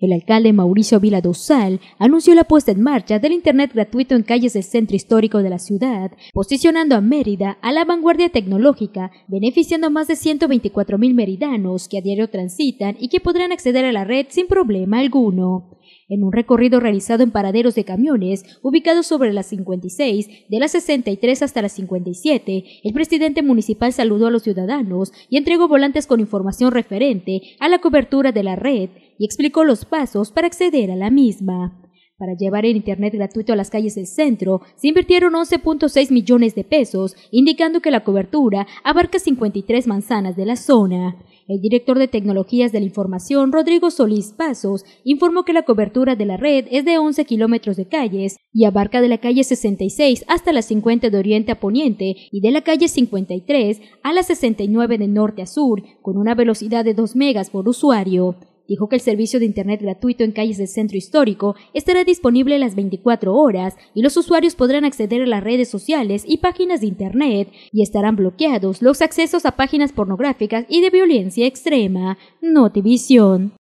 El alcalde Mauricio Vila Dosal anunció la puesta en marcha del Internet gratuito en calles del centro histórico de la ciudad, posicionando a Mérida a la vanguardia tecnológica, beneficiando a más de 124 mil meridanos que a diario transitan y que podrán acceder a la red sin problema alguno en un recorrido realizado en paraderos de camiones ubicados sobre las 56, de las 63 hasta las 57, el presidente municipal saludó a los ciudadanos y entregó volantes con información referente a la cobertura de la red y explicó los pasos para acceder a la misma. Para llevar el Internet gratuito a las calles del centro, se invirtieron 11.6 millones de pesos, indicando que la cobertura abarca 53 manzanas de la zona. El director de Tecnologías de la Información, Rodrigo Solís Pasos, informó que la cobertura de la red es de 11 kilómetros de calles y abarca de la calle 66 hasta la 50 de oriente a poniente y de la calle 53 a la 69 de norte a sur, con una velocidad de 2 megas por usuario dijo que el servicio de Internet gratuito en calles del centro histórico estará disponible las 24 horas y los usuarios podrán acceder a las redes sociales y páginas de Internet y estarán bloqueados los accesos a páginas pornográficas y de violencia extrema. Notivisión.